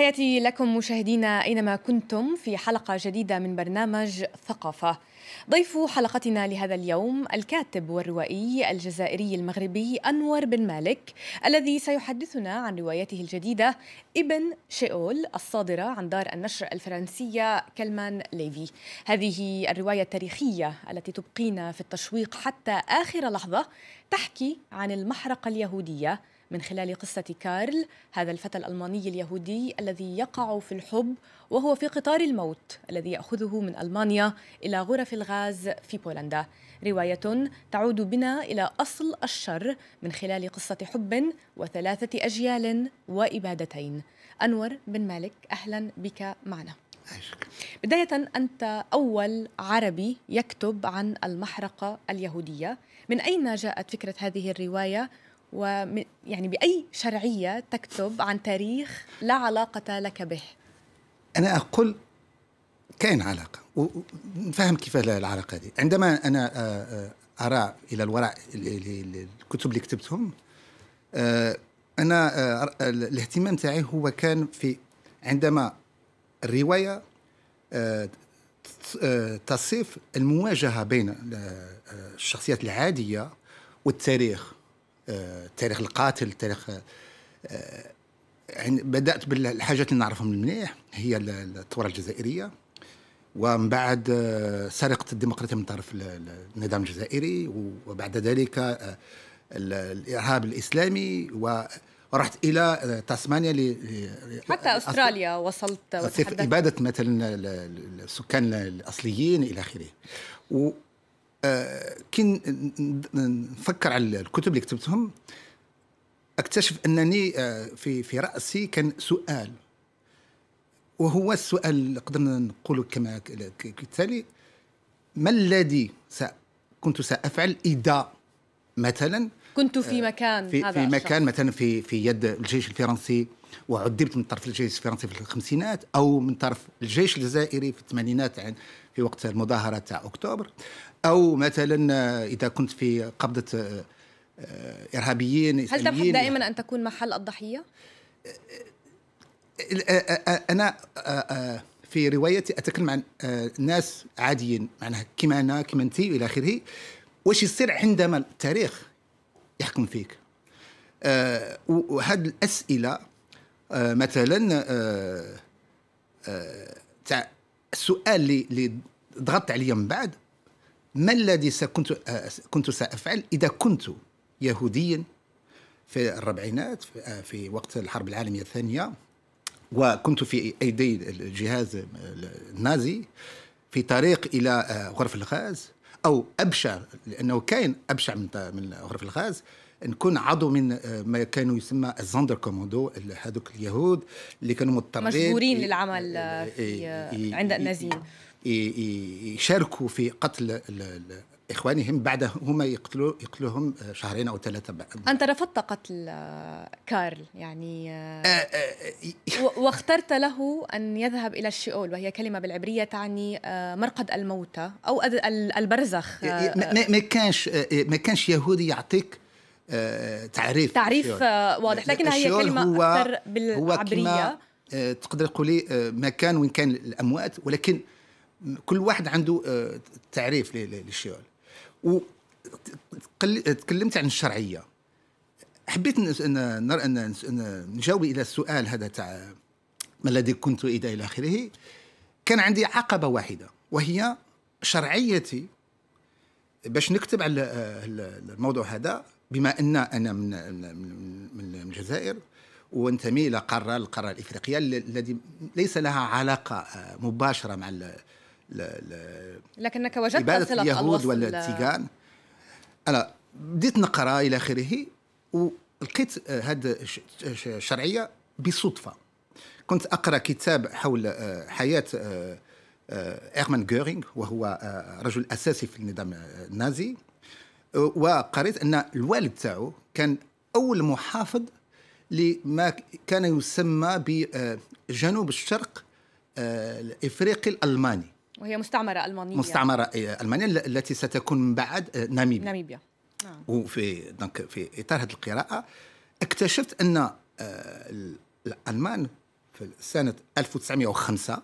تحياتي لكم مشاهدينا أينما كنتم في حلقة جديدة من برنامج ثقافة ضيف حلقتنا لهذا اليوم الكاتب والروائي الجزائري المغربي أنور بن مالك الذي سيحدثنا عن روايته الجديدة ابن شئول الصادرة عن دار النشر الفرنسية كلمان ليفي هذه الرواية التاريخية التي تبقينا في التشويق حتى آخر لحظة تحكي عن المحرقة اليهودية من خلال قصة كارل هذا الفتى الألماني اليهودي الذي يقع في الحب وهو في قطار الموت الذي يأخذه من ألمانيا إلى غرف الغاز في بولندا رواية تعود بنا إلى أصل الشر من خلال قصة حب وثلاثة أجيال وإبادتين أنور بن مالك أهلا بك معنا بداية أنت أول عربي يكتب عن المحرقة اليهودية من أين جاءت فكرة هذه الرواية ومن يعني بأي شرعية تكتب عن تاريخ لا علاقة لك به أنا أقول كان علاقة ونفهم كيف العلاقة دي عندما أنا آه، آه، أرى إلى الوراء الكتب اللي كتبتهم آه، أنا الاهتمام تاعي هو كان في عندما الروايه آه، آه، تصف المواجهه بين آه، الشخصيات العاديه والتاريخ التاريخ القاتل التاريخ يعني بدات بالحاجات اللي نعرفهم المليح هي الثوره الجزائريه ومن بعد سرقه الديمقراطيه من طرف النظام الجزائري وبعد ذلك الارهاب الاسلامي و ورحت الى آه، تسمانيا ل... حتى استراليا وصلت وتحدثت اباده مثلا السكان الاصليين الى اخره و آه، كي نفكر على الكتب اللي كتبتهم اكتشف انني آه، في في راسي كان سؤال وهو السؤال نقدر نقوله كما كالتالي ما الذي كنت سافعل اذا مثلا كنت في آه، مكان في, هذا في مكان مثلا في في يد الجيش الفرنسي وعذبت من طرف الجيش الفرنسي في الخمسينات او من طرف الجيش الجزائري في الثمانينات يعني في وقت المظاهره تاع اكتوبر او مثلا آه، اذا كنت في قبضه آه، ارهابيين هل تبحث دائما ان تكون محل الضحيه؟ انا في روايتي اتكلم عن ناس عاديين معناها كما انا كما انت الى اخره واش يصير عندما التاريخ يحكم فيك آه وهذه الاسئله آه مثلا آه آه السؤال اللي ضغطت عليه من بعد ما الذي سكنت آه، كنت سافعل اذا كنت يهوديا في الربعينات آه، في وقت الحرب العالميه الثانيه وكنت في ايدي الجهاز النازي في طريق الى آه، غرف الغاز او ابشع لانه كاين ابشع من من غرف الغاز نكون عضو من آه، ما كانوا يسمى الزندر كوموندو هذوك اليهود اللي كانوا مضطرين مجبورين للعمل في آه، عند النازيين يشاركوا في قتل اخوانهم بعد هما يقتلوا يقتلوهم آه، شهرين او ثلاثه بعد انت رفضت قتل آه، كارل يعني آه، واخترت له ان يذهب الى الشئول وهي كلمه بالعبريه تعني مرقد الموتى او البرزخ ما كانش ما كانش يهودي يعطيك تعريف تعريف الشيول. واضح لكن هي كلمه هو اكثر بالعبريه تقدر تقولي مكان وين كان الاموات ولكن كل واحد عنده تعريف للشيول تكلمت عن الشرعيه حبيت نجاوب الى السؤال هذا تاع ما الذي كنت اذا الى اخره كان عندي عقبه واحده وهي شرعيتي باش نكتب على الموضوع هذا بما ان انا من من الجزائر وانتمي الى قاره القاره الافريقيه الذي ليس لها علاقه مباشره مع ل... ل... لكنك وجدت عبادة اليهود ولا التيغان أنا بديت نقرأ إلى آخره ولقيت هذه الشرعية بصدفة كنت أقرأ كتاب حول آه، حياة آه، آه، إيرمان جورينغ وهو رجل أساسي في النظام النازي وقريت أن الوالد تاعو كان أول محافظ لما كان يسمى بجنوب الشرق الافريقي الالماني وهي مستعمرة ألمانية مستعمرة إيه، ألمانية التي ستكون من بعد آه، ناميبيا ناميبيا آه. وفي دونك في إطار هذه القراءة اكتشفت أن آه، الألمان في سنة 1905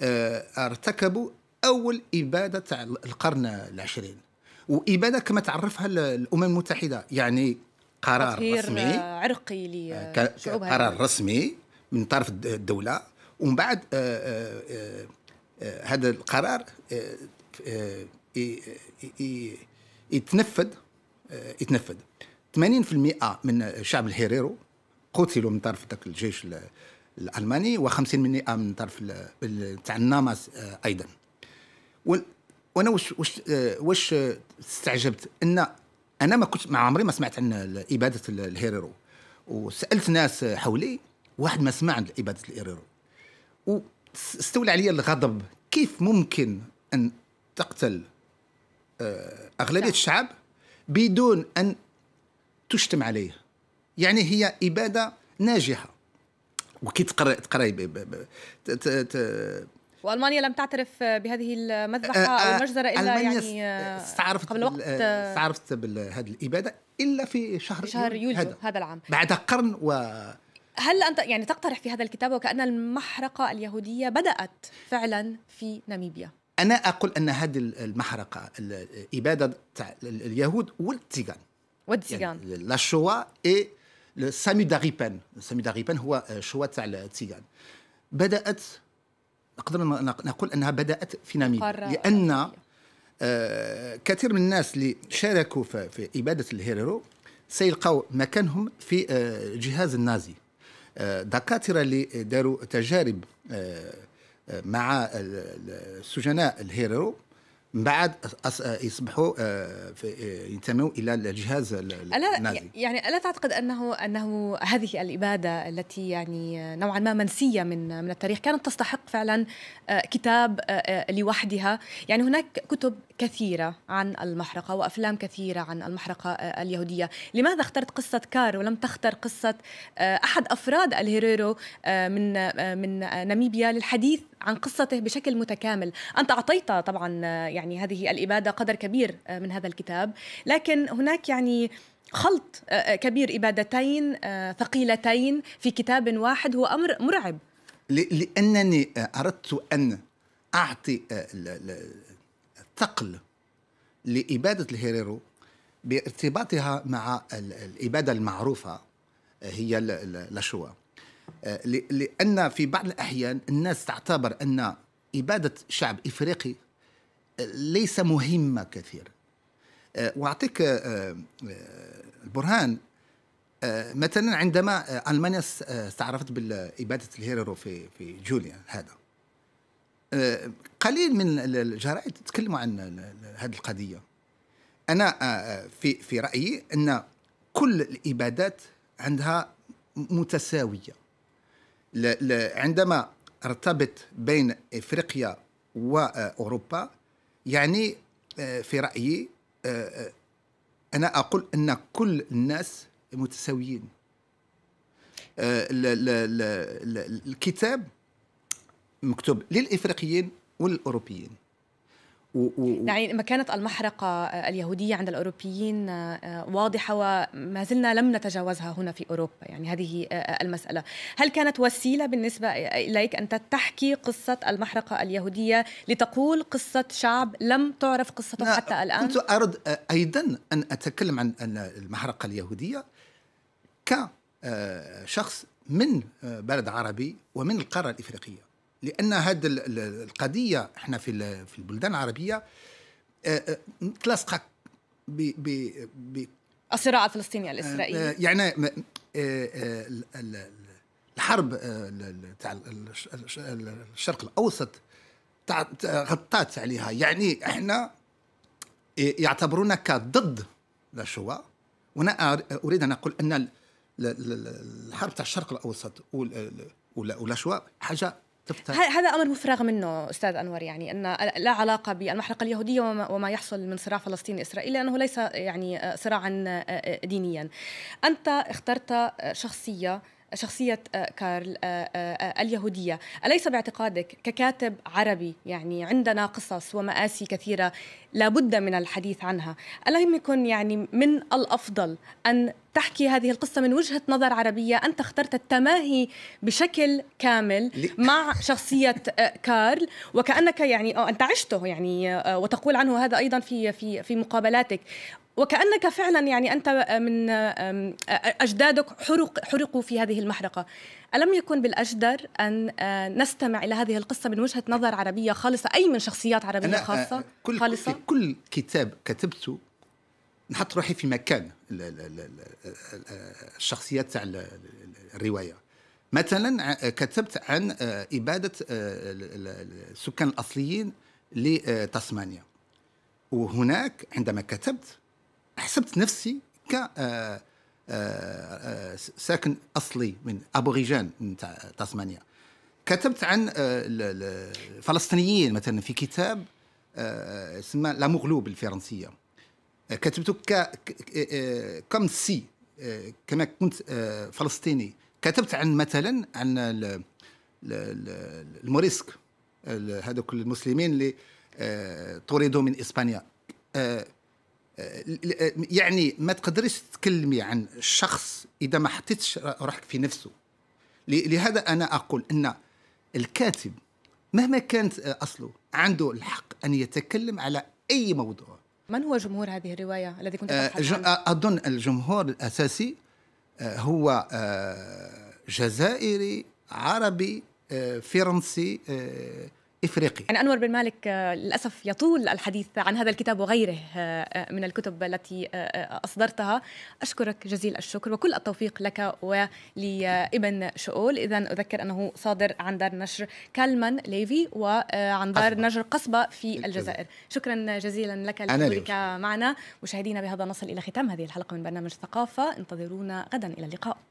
آه، ارتكبوا أول إبادة تاع القرن العشرين وإبادة كما تعرفها الأمم المتحدة يعني قرار رسمي عرقي لشعوبها قرار رسمي من طرف الدولة ومن بعد هذا القرار آه، آه، يتنفذ آه، يتنفذ 80% من الشعب الهيريرو قتلوا من طرف ذاك الجيش الالماني و50% من طرف تاع الناماس ايضا وانا واش واش واش استعجبت ان انا ما كنت ما عمري ما سمعت عن اباده الهيريرو وسالت ناس حولي واحد ما سمع عن اباده الهيريرو استولى علي الغضب كيف ممكن ان تقتل آه، اغلبيه الشعب بدون ان تشتم عليه يعني هي اباده ناجحه وكي تقرا تقراي والمانيا لم تعترف بهذه المذبحه آه، آه، او المجزره الا يعني استعرفت قبل وقت استعرفت بهذه الاباده الا في شهر, شهر يوليو, يوليو هذا, هذا العام بعد قرن و هل انت يعني تقترح في هذا الكتاب وكان المحرقه اليهوديه بدات فعلا في ناميبيا انا اقول ان هذه المحرقه الاباده تاع اليهود والتيغان والتيغان يعني لا شوا اي سامي داريبان سامي هو شوا تاع التيغان بدات نقدر نقول انها بدات في ناميبيا لان آه، كثير من الناس اللي شاركوا في, اباده الهيرو سيلقوا مكانهم في الجهاز آه، النازي دكاتره اللي داروا تجارب آه، آه، مع السجناء الهيرو من بعد يصبحوا آه، آه، ينتموا الى الجهاز النازي يعني الا تعتقد انه انه هذه الاباده التي يعني نوعا ما منسيه من من التاريخ كانت تستحق فعلا آه، كتاب لوحدها يعني هناك كتب كثيره عن المحرقه وافلام كثيره عن المحرقه اليهوديه لماذا اخترت قصه كار ولم تختر قصه احد افراد الهيريرو من من ناميبيا للحديث عن قصته بشكل متكامل انت اعطيت طبعا يعني يعني هذه الإبادة قدر كبير آه, من هذا الكتاب لكن هناك يعني خلط آه, آه, كبير إبادتين ثقيلتين في كتاب واحد هو أمر مرعب لأنني أردت أن أعطي الثقل لإبادة الهيريرو بارتباطها مع الإبادة المعروفة هي لاشوا لأن في بعض الأحيان الناس تعتبر أن إبادة شعب إفريقي ليس مهمة كثيرا أه، وأعطيك أه، أه، البرهان مثلا عندما ألمانيا استعرفت بإبادة الهيرو في في جوليا هذا قليل من الجرائد تكلموا عن هذه القضية أنا في في رأيي أن كل الإبادات عندها متساوية عندما ارتبط بين افريقيا واوروبا يعني آه، في رايي آه، آه، انا اقول ان كل الناس متساويين الكتاب مكتوب للافريقيين والاوروبيين و... و... يعني مكانة المحرقة اليهودية عند الأوروبيين آه، آه، واضحة وما زلنا لم نتجاوزها هنا في أوروبا يعني هذه آه، المسألة هل كانت وسيلة بالنسبة إليك أن تحكي قصة المحرقة اليهودية لتقول قصة شعب لم تعرف قصته حتى الآن كنت أرد أيضا أن أتكلم عن المحرقة اليهودية كشخص من بلد عربي ومن القارة الإفريقية لان هذه القضيه احنا في في البلدان العربيه متلاصقه آه، آه، ب ب ب الصراع الفلسطيني الاسرائيلي يعني الحرب تاع الشرق الاوسط غطات عليها يعني احنا يعتبرونك ضد الشواء وانا اريد ان اقول ان الحرب تاع الشرق الاوسط والاشواء حاجه هذا امر مفرغ منه استاذ انور يعني ان لا علاقه بالمحرقه اليهوديه وما, وما يحصل من صراع فلسطيني اسرائيل لانه ليس يعني آه، صراعا آه، آه، دينيا انت اخترت شخصيه شخصية آه، كارل آه، آه، اليهودية أليس باعتقادك ككاتب عربي يعني عندنا قصص ومآسي كثيرة لابد من الحديث عنها ألم يكن يعني من الأفضل أن تحكي هذه القصة من وجهة نظر عربية أنت اخترت التماهي بشكل كامل مع شخصية كارل وكأنك يعني أنت عشته يعني وتقول عنه هذا أيضا في في في مقابلاتك وكأنك فعلا يعني أنت آه، من آه، أجدادك حرق حرقوا في هذه المحرقة ألم يكن بالأجدر أن آه، نستمع إلى هذه القصة من وجهة نظر عربية خالصة أي من شخصيات عربية أنا خاصة كل خالصة؟ في كل كتاب كتبته نحط روحي في مكان الشخصيات تاع الروايه مثلا كتبت عن اباده السكان الاصليين لتسمانيا وهناك عندما كتبت حسبت نفسي ك آه، آه، آه، ساكن اصلي من ابوريجان نتاع تاسمانيا كتبت عن الفلسطينيين مثلا في كتاب اسمه لا مغلوب الفرنسيه كتبته ك كم سي كما كنت فلسطيني كتبت عن مثلا عن الموريسك هذوك المسلمين اللي طردوا من اسبانيا يعني ما تقدريش تتكلمي عن شخص اذا ما حطيتش روحك في نفسه لهذا انا اقول ان الكاتب مهما كانت اصله عنده الحق ان يتكلم على اي موضوع من هو جمهور هذه الروايه الذي كنت آه، آه، اظن الجمهور الاساسي آه، هو جزائري عربي فرنسي إفريقي يعني أنور بن مالك آه، للأسف يطول الحديث عن هذا الكتاب وغيره آه، آه، من الكتب التي أصدرتها أشكرك جزيل الشكر وكل التوفيق لك ولابن شؤول إذا أذكر أنه صادر عن دار نشر كالمان ليفي وعن دار أصبر. نشر قصبة في الجزائر شكرا جزيلا لك لك معنا مشاهدينا بهذا نصل إلى ختام هذه الحلقة من برنامج ثقافة انتظرونا غدا إلى اللقاء